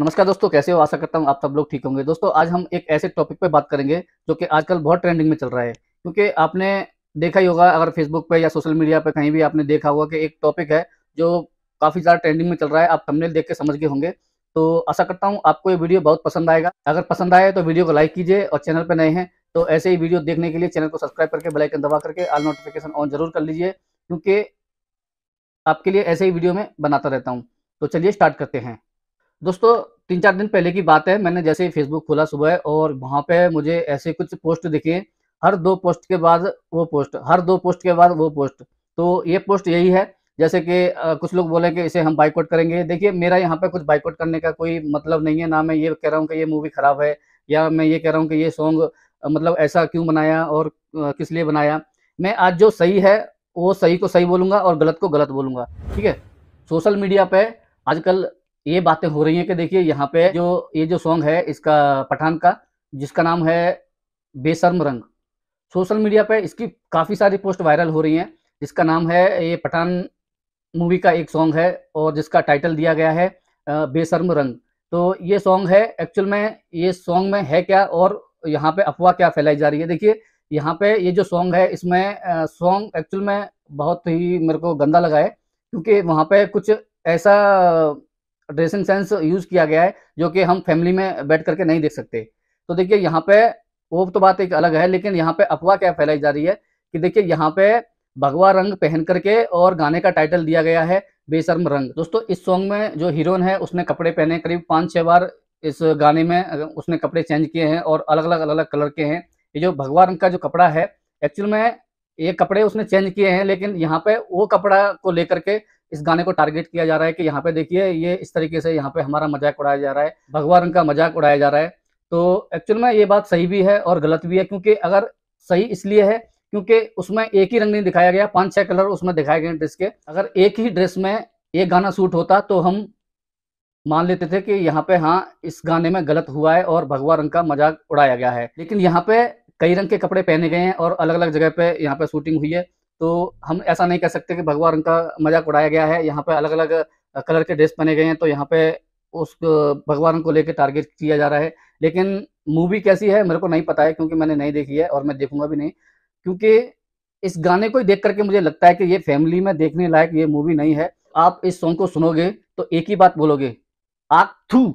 नमस्कार दोस्तों कैसे हो आशा करता हूँ आप सब लोग ठीक होंगे दोस्तों आज हम एक ऐसे टॉपिक पे बात करेंगे जो कि आजकल बहुत ट्रेंडिंग में चल रहा है क्योंकि आपने देखा ही होगा अगर फेसबुक पे या सोशल मीडिया पे कहीं भी आपने देखा होगा कि एक टॉपिक है जो काफ़ी ज़्यादा ट्रेंडिंग में चल रहा है आप थंबनेल देख के समझ गए होंगे तो आशा करता हूँ आपको ये वीडियो बहुत पसंद आएगा अगर पसंद आए तो वीडियो को लाइक कीजिए और चैनल पर नए हैं तो ऐसे ही वीडियो देखने के लिए चैनल को सब्सक्राइब करके बेलाइकन दबा करके आल नोटिफिकेशन ऑन जरूर कर लीजिए क्योंकि आपके लिए ऐसे ही वीडियो में बनाता रहता हूँ तो चलिए स्टार्ट करते हैं दोस्तों तीन चार दिन पहले की बात है मैंने जैसे ही फेसबुक खोला सुबह और वहाँ पे मुझे ऐसे कुछ पोस्ट दिखे हर दो पोस्ट के बाद वो पोस्ट हर दो पोस्ट के बाद वो पोस्ट तो ये पोस्ट यही है जैसे कि कुछ लोग बोले कि इसे हम बाइकआउट करेंगे देखिए मेरा यहाँ पे कुछ बाइकआउट करने का कोई मतलब नहीं है ना मैं ये कह रहा हूँ कि ये मूवी ख़राब है या मैं ये कह रहा हूँ कि ये सॉन्ग मतलब ऐसा क्यों बनाया और किस लिए बनाया मैं आज जो सही है वो सही को सही बोलूँगा और गलत को गलत बोलूँगा ठीक है सोशल मीडिया पर आजकल ये बातें हो रही हैं कि देखिए यहाँ पे जो ये जो सॉन्ग है इसका पठान का जिसका नाम है बेसर्म रंग सोशल मीडिया पे इसकी काफ़ी सारी पोस्ट वायरल हो रही हैं जिसका नाम है ये पठान मूवी का एक सॉन्ग है और जिसका टाइटल दिया गया है बेसर्म रंग तो ये सॉन्ग है एक्चुअल में ये सॉन्ग में है क्या और यहाँ पे अफवाह क्या फैलाई जा रही है देखिए यहाँ पे ये जो सॉन्ग है इसमें सॉन्ग एक्चुअल में बहुत ही मेरे को गंदा लगा है क्योंकि वहाँ पे कुछ ऐसा ड्रेसिंग सेंस यूज किया गया है जो कि हम फैमिली में बैठ करके नहीं देख सकते तो देखिए यहाँ पे वो तो बात एक अलग है लेकिन यहाँ पे अफवाह क्या फैलाई जा रही है कि देखिए यहाँ पे भगवा रंग पहन करके और गाने का टाइटल दिया गया है बेसर्म रंग दोस्तों इस सॉन्ग में जो हीरोन है उसने कपड़े पहने करीब पाँच छः बार इस गाने में उसने कपड़े चेंज किए हैं और अलग अलग अलग अलग कलर के हैं ये जो भगवा रंग का जो कपड़ा है एक्चुअल में ये कपड़े उसने चेंज किए हैं लेकिन यहाँ पे वो कपड़ा को लेकर के इस गाने को टारगेट किया जा रहा है कि यहाँ पे देखिए ये इस तरीके से यहाँ पे हमारा मजाक उड़ाया जा रहा है भगवान रंग का मजाक उड़ाया जा रहा है तो एक्चुअल में ये बात सही भी है और गलत भी है क्योंकि अगर सही इसलिए है क्योंकि उसमें एक ही रंग नहीं दिखाया गया पांच छह कलर उसमें दिखाए गए ड्रेस के अगर एक ही ड्रेस में एक गाना सूट होता तो हम मान लेते थे कि यहाँ पे हाँ इस गाने में गलत हुआ है और भगवा रंग का मजाक उड़ाया गया है लेकिन यहाँ पे कई रंग के कपड़े पहने गए हैं और अलग अलग जगह पे यहाँ पे शूटिंग हुई है तो हम ऐसा नहीं कह सकते कि भगवा रंग का मजाक उड़ाया गया है यहाँ पे अलग अलग कलर के ड्रेस पहने गए हैं तो यहाँ पे उस भगवा रंग को लेकर टारगेट किया जा रहा है लेकिन मूवी कैसी है मेरे को नहीं पता है क्योंकि मैंने नहीं देखी है और मैं देखूंगा भी नहीं क्योंकि इस गाने को ही देख करके मुझे लगता है कि ये फैमिली में देखने लायक ये मूवी नहीं है आप इस सॉन्ग को सुनोगे तो एक ही बात बोलोगे आग थू